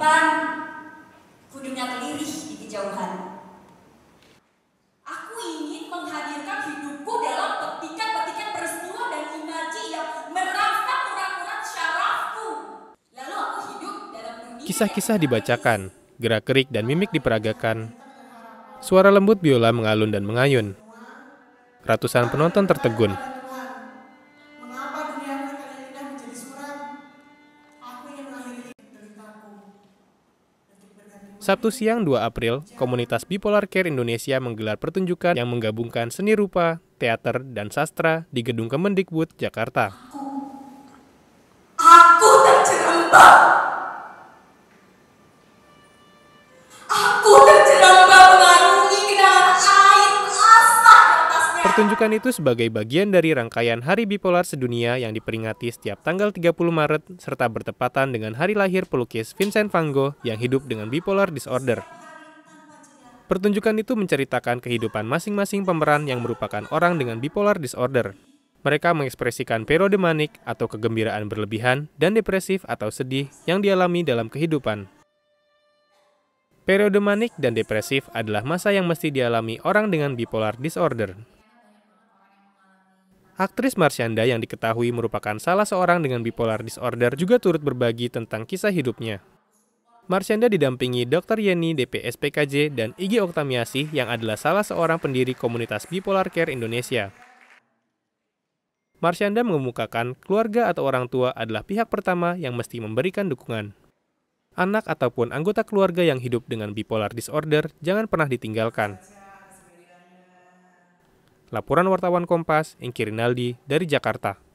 depan, dengar lirih di kejauhan. Aku ingin menghadirkan hidupku dalam petikan-petikan peristiwa dan imaji yang merasa kurang-kurang syarafku. Lalu aku hidup dalam dunia... Kisah-kisah dibacakan, gerak-gerik dan mimik diperagakan. Suara lembut biola mengalun dan mengayun. Ratusan penonton tertegun. Sabtu siang 2 April, komunitas Bipolar Care Indonesia menggelar pertunjukan yang menggabungkan seni rupa, teater, dan sastra di Gedung Kemendikbud, Jakarta. Pertunjukan itu sebagai bagian dari rangkaian Hari Bipolar Sedunia yang diperingati setiap tanggal 30 Maret serta bertepatan dengan hari lahir pelukis Vincent van Gogh yang hidup dengan bipolar disorder. Pertunjukan itu menceritakan kehidupan masing-masing pemeran yang merupakan orang dengan bipolar disorder. Mereka mengekspresikan periode manik atau kegembiraan berlebihan dan depresif atau sedih yang dialami dalam kehidupan. Periode manik dan depresif adalah masa yang mesti dialami orang dengan bipolar disorder. Aktris Marsyanda yang diketahui merupakan salah seorang dengan bipolar disorder juga turut berbagi tentang kisah hidupnya. Marsyanda didampingi Dr. Yeni DPSPKJ dan Igi Oktamiasih yang adalah salah seorang pendiri komunitas Bipolar Care Indonesia. Marsyanda mengemukakan keluarga atau orang tua adalah pihak pertama yang mesti memberikan dukungan. Anak ataupun anggota keluarga yang hidup dengan bipolar disorder jangan pernah ditinggalkan. Laporan wartawan Kompas, Engki Rinaldi dari Jakarta.